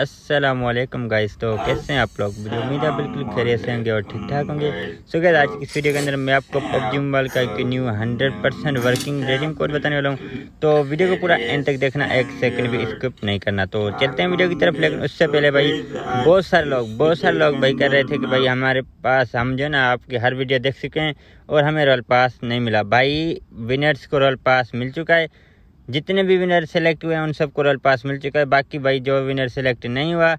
Aslam guys तो कैसे हैं आप लोग मुझे उम्मीद है बिल्कुल खैरियत से होंगे और ठीक ठाक होंगे सो so, आज की इस वीडियो के अंदर मैं आपको पबजी मोबाइल का एक new 100 percent working redeem code बताने वाला हूँ तो वीडियो को पूरा एंड तक देखना एक सेकंड भी स्किप नहीं करना तो चलते हैं वीडियो की तरफ लेकिन उससे पहले भाई बहुत सारे लोग बहुत सारे लोग भाई कर रहे थे कि भाई हमारे पास हम जो ना आपकी हर वीडियो देख चुके हैं और हमें रॉयल पास नहीं मिला भाई विनर्स को रॉयल पास मिल चुका है जितने भी विनर सेलेक्ट हुए हैं उन सबको रॉयल पास मिल चुका है बाकी भाई जो विनर सेलेक्ट नहीं हुआ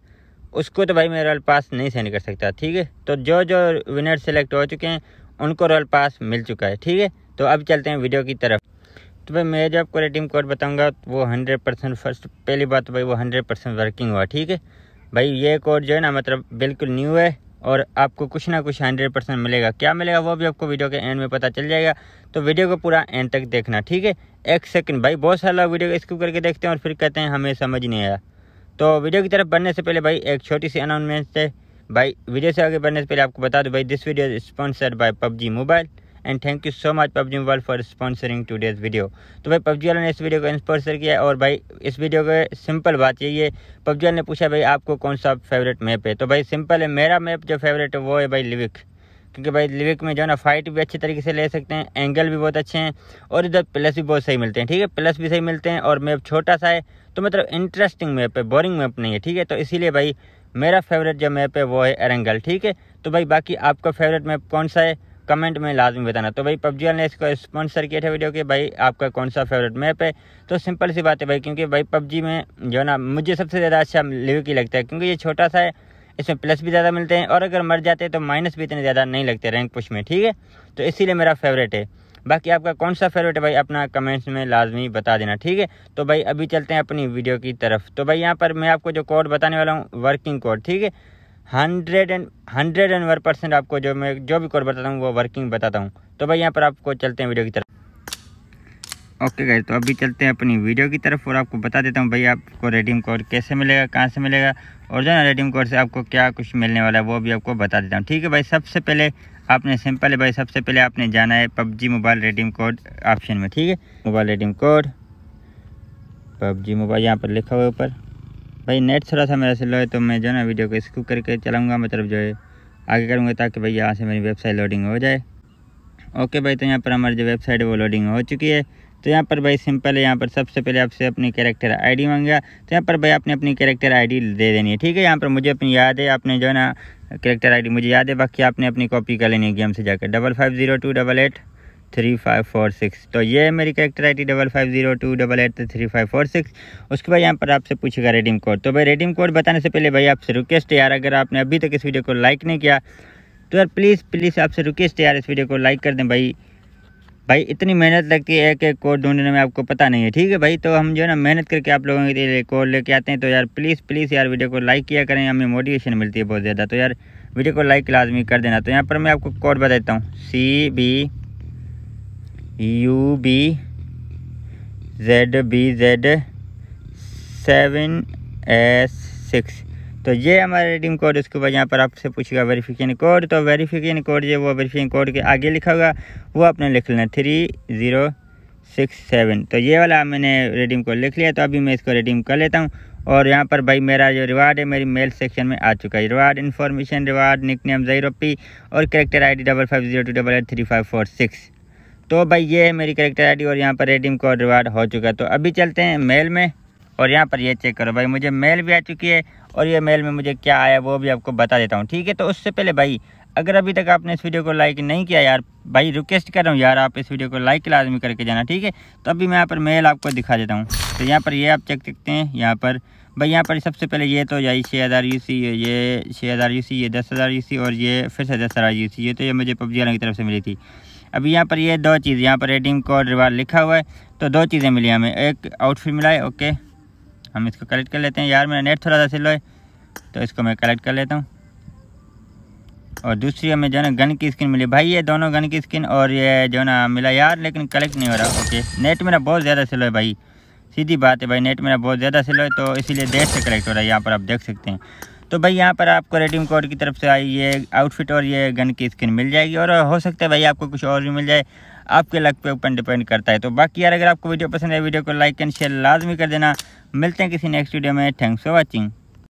उसको तो भाई मैं रॉयल पास नहीं सेंड कर सकता ठीक है तो जो जो विनर सेलेक्ट हो चुके हैं उनको रॉयल पास मिल चुका है ठीक है तो अब चलते हैं वीडियो की तरफ तो भाई मैं जो आपको रेटिंग कोड बताऊँगा वो हंड्रेड परसेंट फर्स्ट पहली बात तो भाई वो हंड्रेड परसेंट वर्किंग हुआ ठीक है भाई ये कोड जो है ना मतलब बिल्कुल न्यू है और आपको कुछ ना कुछ हंड्रेड परसेंट मिलेगा क्या मिलेगा वो भी आपको वीडियो के एंड में पता चल जाएगा तो वीडियो को पूरा एंड तक देखना ठीक है एक सेकंड भाई बहुत सारे लोग वीडियो को स्किप करके देखते हैं और फिर कहते हैं हमें समझ नहीं आया तो वीडियो की तरफ बढ़ने से पहले भाई एक छोटी सी अनाउंसमेंट है भाई वीडियो से आगे बढ़ने से पहले आपको बता दूँ भाई this video is sponsored by PUBG mobile and thank you so much PUBG mobile for sponsoring today's video तो भाई पबजी वाले ने इस वीडियो को स्पॉन्सर किया और भाई इस वीडियो के सिंपल बात यही है पबजी वाले ने पूछा भाई आपको कौन सा फेवरेट मैप है तो भाई सिंपल है मेरा मैप जो फेवरेट है वो है भाई लिविक क्योंकि भाई लिविक में जो है ना फाइट भी अच्छे तरीके से ले सकते हैं एंगल भी बहुत अच्छे हैं और इधर प्लस भी बहुत सही मिलते हैं ठीक है प्लस भी सही मिलते हैं और मैप छोटा सा है तो मतलब इंटरेस्टिंग मैप है बोरिंग मैप नहीं है ठीक है तो इसीलिए भाई मेरा फेवरेट जो मैप है वो है एरंगल ठीक है तो भाई बाकी आपका फेवरेट मैप कौन सा है कमेंट में लाजमी बताना तो भाई पबजी वाले ने इसको स्पॉन्सर किया था वीडियो के भाई आपका कौन सा फेवरेट मैप है तो सिंपल सी बात है भाई क्योंकि भाई पबजी में जो है ना मुझे सबसे ज़्यादा अच्छा लिविक ही लगता है क्योंकि ये छोटा सा है इसमें प्लस भी ज़्यादा मिलते हैं और अगर मर जाते हैं तो माइनस भी इतने ज़्यादा नहीं लगते रैंक पुश में ठीक है तो इसीलिए मेरा फेवरेट है बाकी आपका कौन सा फेवरेट है भाई अपना कमेंट्स में लाजमी बता देना ठीक है तो भाई अभी चलते हैं अपनी वीडियो की तरफ तो भाई यहाँ पर मैं आपको जो कोड बताने वाला हूँ वर्किंग कोड ठीक है hundred and hundred and one percent आपको जो मैं जो भी कोड बताता हूँ वो वर्किंग बताता हूँ तो भाई यहाँ पर आपको चलते हैं वीडियो की तरफ ओके गए तो अभी चलते हैं अपनी वीडियो की तरफ और आपको बता देता हूँ भाई आपको रेडीम कोड कैसे मिलेगा कहाँ से मिलेगा और जो है रेडीम कोड से आपको क्या कुछ मिलने वाला है वो भी आपको बता देता हूँ ठीक है भाई सबसे पहले आपने सिंपल है भाई सबसे पहले आपने जाना है PUBG mobile redeem code option में ठीक है mobile redeem code PUBG mobile यहाँ पर लिखा हुआ है ऊपर भाई नेट थोड़ा सा मेरा स्लो है तो मैं जो है ना वीडियो को स्कूप करके चलाऊँगा मतलब जो है आगे करूँगा ताकि भाई यहाँ से मेरी वेबसाइट लोडिंग हो जाए ओके भाई तो यहाँ पर हमारी जो वेबसाइट है वो लोडिंग हो चुकी है तो यहाँ पर भाई सिंपल है यहाँ पर सबसे पहले आपसे अपनी कैरेक्टर आईडी मांगेगा तो यहाँ पर भाई आपने अपनी कैरेक्टर आईडी दे देनी है ठीक है यहाँ पर मुझे अपनी याद है आपने जो है ना कैरेक्टर आईडी मुझे याद है बाकी आपने अपनी कॉपी कर लेनी है गेम से जाकर double five zero two double eight three five four six तो ये है मेरी character I D double five zero two double eight three five four six उसके बाद यहाँ पर आपसे पूछेगा रेडीम कोड तो भाई रेडीम कोड बताने से पहले भाई आपसे रिक्वेस्ट है यार अगर आपने अभी तक इस वीडियो को लाइक नहीं किया तो यार प्लीज़ प्लीज़ आपसे रिक्वेस्ट यार इस वीडियो को लाइक कर दें भाई भाई इतनी मेहनत लगती है एक एक कोड ढूंढने में आपको पता नहीं है ठीक है भाई तो हम जो है ना मेहनत करके आप लोगों के लिए कोड लेके आते हैं तो यार प्लीज़ प्लीज़ यार वीडियो को लाइक किया करें हमें मोटिवेशन मिलती है बहुत ज़्यादा तो यार वीडियो को लाइक लाजमी कर देना तो यहाँ पर मैं आपको कोड बता देता हूँ C B U B Z B Z seven S six तो ये हमारा रिडीम कोड उसके बाद यहाँ पर आपसे पूछेगा वेरिफिकेशन कोड तो वेरिफिकेशन कोड जो वो वेरिफिकेशन कोड के आगे लिखा होगा वो आपने लिख लेना थ्री ज़ीरो सिक्स सेवन तो ये वाला मैंने रिडीम कोड लिख लिया तो अभी मैं इसको रिडीम कर लेता हूँ और यहाँ पर भाई मेरा जो रिवार्ड है मेरी मेल सेक्शन में आ चुका है रिवार्ड इन्फॉर्मेशन रिवार्ड निकनेम जईरोपी और character D double five zero two double eight three five four six तो भाई ये है मेरी करेक्टर आई और यहाँ पर रेडीम कोड रिवार्ड हो चुका है तो अभी चलते हैं मेल में और यहाँ पर ये चेक करो भाई मुझे मेल भी आ चुकी है और ये मेल में मुझे क्या आया वो भी आपको बता देता हूँ ठीक है तो उससे पहले भाई अगर अभी तक आपने इस वीडियो को लाइक नहीं किया यार भाई रिक्वेस्ट कर रहा हूँ यार आप इस वीडियो को लाइक लाजमी करके जाना ठीक है तो अभी मैं यहाँ पर मेल आपको दिखा देता हूँ तो यहाँ पर ये आप चेक सकते हैं यहाँ पर भाई यहाँ पर सबसे पहले ये तो यही छः हज़ार यू सी ये छः हज़ार यू सी ये दस हज़ार यू सी और ये फिर से दस हज़ार यू सी ये तो ये मुझे पबजी वाले की तरफ से मिली थी अब यहाँ पर ये दो चीज़ यहाँ पर रेडीम कोड रिवार्ड लिखा हुआ है तो दो चीज़ें मिली हमें एक आउटफिट मिला है ओके हम इसको कलेक्ट कर लेते हैं यार मेरा नेट थोड़ा सा सिलो है तो इसको मैं कलेक्ट कर लेता हूँ और दूसरी हमें जो है ना गन की स्किन मिली भाई ये दोनों गन की स्किन और ये जो ना मिला यार लेकिन कलेक्ट नहीं हो रहा ओके नेट मेरा बहुत ज़्यादा सिलो है भाई सीधी बात है भाई नेट मेरा बहुत ज़्यादा सिलो है तो इसीलिए देर से कलेक्ट हो रहा है यहाँ पर आप देख सकते हैं तो भाई यहाँ पर आपको रेडीम कोड की तरफ से आई ये आउटफिट और ये गन की स्किन मिल जाएगी और हो सकता है भाई आपको कुछ और भी मिल जाए आपके लक पे ऊपर डिपेंड करता है तो बाकी यार अगर आपको वीडियो पसंद है वीडियो को लाइक एंड शेयर लाजमी कर देना मिलते हैं किसी नेक्स्ट वीडियो में थैंक्स फॉर वॉचिंग